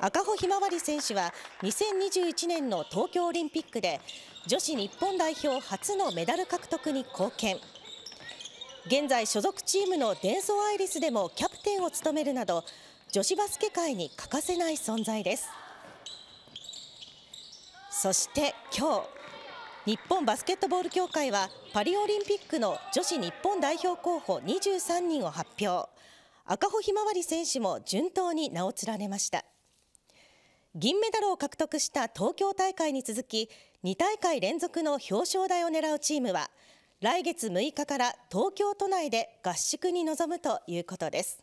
赤穂ひまわり選手は2021年の東京オリンピックで女子日本代表初のメダル獲得に貢献現在所属チームのデンソーアイリスでもキャプテンを務めるなど女子バスケ界に欠かせない存在ですそして今日日本バスケットボール協会はパリオリンピックの女子日本代表候補23人を発表赤穂ひまわり選手も順当に名を連ねました。銀メダルを獲得した東京大会に続き2大会連続の表彰台を狙うチームは来月6日から東京都内で合宿に臨むということです。